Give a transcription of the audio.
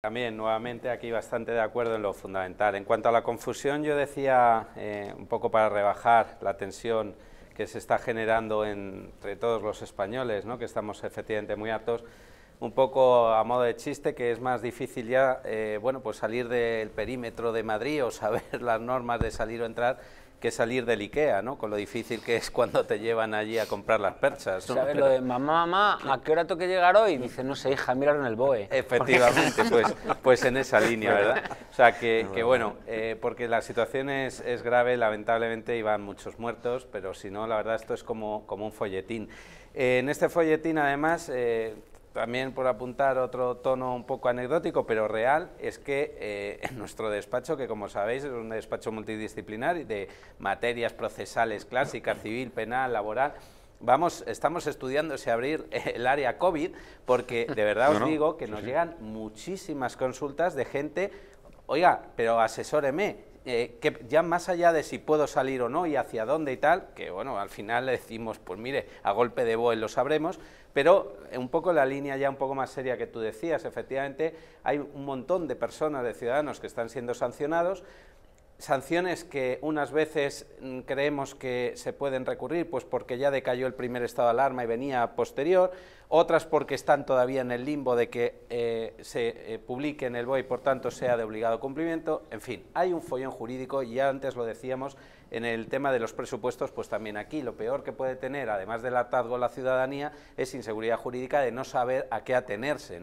También, nuevamente, aquí bastante de acuerdo en lo fundamental. En cuanto a la confusión, yo decía, eh, un poco para rebajar la tensión que se está generando entre todos los españoles, ¿no? que estamos efectivamente muy hartos, un poco a modo de chiste, que es más difícil ya eh, bueno, pues salir del perímetro de Madrid o saber las normas de salir o entrar que salir del IKEA, ¿no? Con lo difícil que es cuando te llevan allí a comprar las perchas. ¿Sabes lo de mamá, mamá, ¿a qué hora tengo que llegar hoy? Dice, no sé, hija, miraron el BOE. Efectivamente, pues, pues en esa línea, ¿verdad? O sea, que, bueno, eh, porque la situación es, grave, lamentablemente, iban muchos muertos, pero si no, la verdad, esto es como, como un folletín. Eh, en este folletín, además, eh, también por apuntar otro tono un poco anecdótico, pero real, es que eh, en nuestro despacho, que como sabéis es un despacho multidisciplinar de materias procesales clásicas, civil, penal, laboral, vamos, estamos estudiando si abrir el área COVID, porque de verdad os digo que nos llegan muchísimas consultas de gente, oiga, pero asesóreme, eh, que ya más allá de si puedo salir o no y hacia dónde y tal, que bueno, al final le decimos, pues mire, a golpe de boe lo sabremos, pero eh, un poco la línea ya un poco más seria que tú decías, efectivamente, hay un montón de personas, de ciudadanos que están siendo sancionados sanciones que unas veces mm, creemos que se pueden recurrir, pues porque ya decayó el primer estado de alarma y venía posterior, otras porque están todavía en el limbo de que eh, se eh, publique en el BOE y por tanto sea de obligado cumplimiento, en fin, hay un follón jurídico y ya antes lo decíamos en el tema de los presupuestos, pues también aquí lo peor que puede tener, además del a la ciudadanía, es inseguridad jurídica de no saber a qué atenerse,